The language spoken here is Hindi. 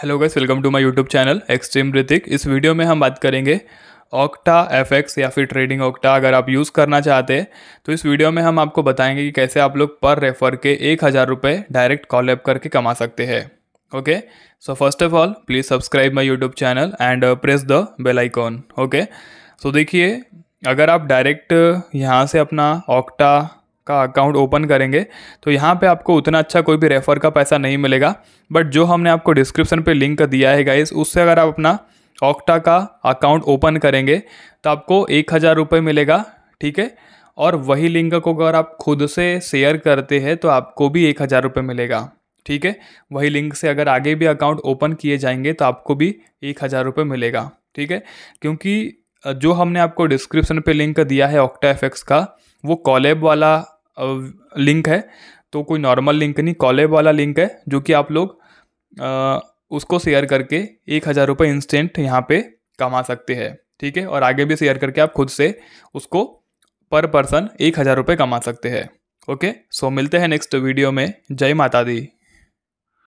hello guys welcome to my YouTube channel extreme Hrithik इस वीडियो में हम बात करेंगे ऑक्टा एफ या फिर ट्रेडिंग ऑक्टा अगर आप यूज़ करना चाहते हैं तो इस वीडियो में हम आपको बताएंगे कि कैसे आप लोग पर रेफ़र के एक हज़ार रुपये डायरेक्ट कॉल करके कमा सकते हैं okay so first of all please subscribe my YouTube channel and press the bell icon okay so देखिए अगर आप डायरेक्ट यहाँ से अपना ऑक्टा का अकाउंट ओपन करेंगे तो यहाँ पे आपको उतना अच्छा कोई भी रेफ़र का पैसा नहीं मिलेगा बट जो हमने आपको डिस्क्रिप्शन पे लिंक दिया है गाइज उससे अगर आप अपना ऑक्टा का अकाउंट ओपन करेंगे तो आपको एक हज़ार रुपये मिलेगा ठीक है और वही लिंक को अगर आप खुद से शेयर करते हैं तो आपको भी एक हज़ार रुपये मिलेगा ठीक है वही लिंक से अगर आगे भी अकाउंट ओपन किए जाएंगे तो आपको भी एक हज़ार रुपये मिलेगा ठीक है क्योंकि जो हमने आपको डिस्क्रिप्शन पे लिंक दिया है ऑक्टा एफ का वो कॉलेब वाला लिंक है तो कोई नॉर्मल लिंक नहीं कॉलेब वाला लिंक है जो कि आप लोग आ, उसको शेयर करके एक हज़ार रुपये इंस्टेंट यहाँ पे कमा सकते हैं ठीक है और आगे भी शेयर करके आप खुद से उसको पर पर्सन एक हज़ार रुपये कमा सकते हैं ओके सो मिलते हैं नेक्स्ट वीडियो में जय माता दी